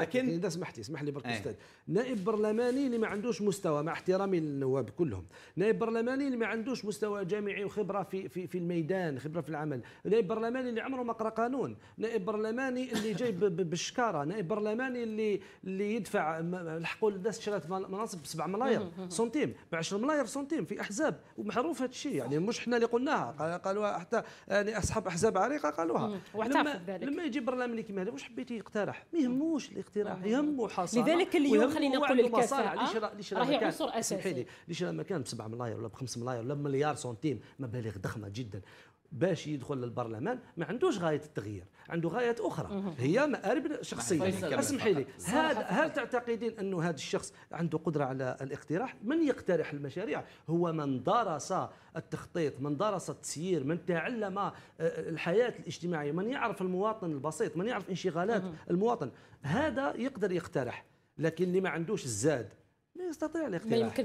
لكن اذا سمحتي اسمح لي برك استاذ إيه. نائب برلماني اللي ما عندوش مستوى مع احترامي للنواب كلهم نائب برلماني اللي ما عندوش مستوى جامعي وخبره في في في الميدان خبره في العمل نائب برلماني اللي عمره ما قرا قانون نائب برلماني اللي جاي بالشكاره نائب برلماني اللي اللي يدفع الحقول الناس شرات مناصب ب 7 ملاير سنتيم ب 10 ملاير سنتيم في احزاب ومعروف هذا الشيء يعني مش حنا اللي قلناها قالوها حتى يعني اصحاب احزاب عريقه قالوها لما, لما يجي برلماني كيما هذا واش حبيتي يقترح ما يهموش الاقتراح ينمو حصانه لذلك اليوم خلينا نقول الكفاءه ليش راهي عنصر اساسي ليش لما كان ب 7 ملايير ولا ب 5 ملايير ولا مليار سنتيم مبالغ ضخمه جدا باش يدخل للبرلمان ما عندوش غايه التغيير عنده غايات اخرى هي مآرب شخصيه اسمحي لي هل هل تعتقدين انه هذا الشخص عنده قدره على الاقتراح من يقترح المشاريع هو من درس التخطيط من درس التسيير من تعلم آه، الحياه الاجتماعيه من يعرف المواطن البسيط من يعرف انشغالات المواطن هذا يقدر يقترح لكن اللي ما عندوش الزاد لا يستطيع الاقتراح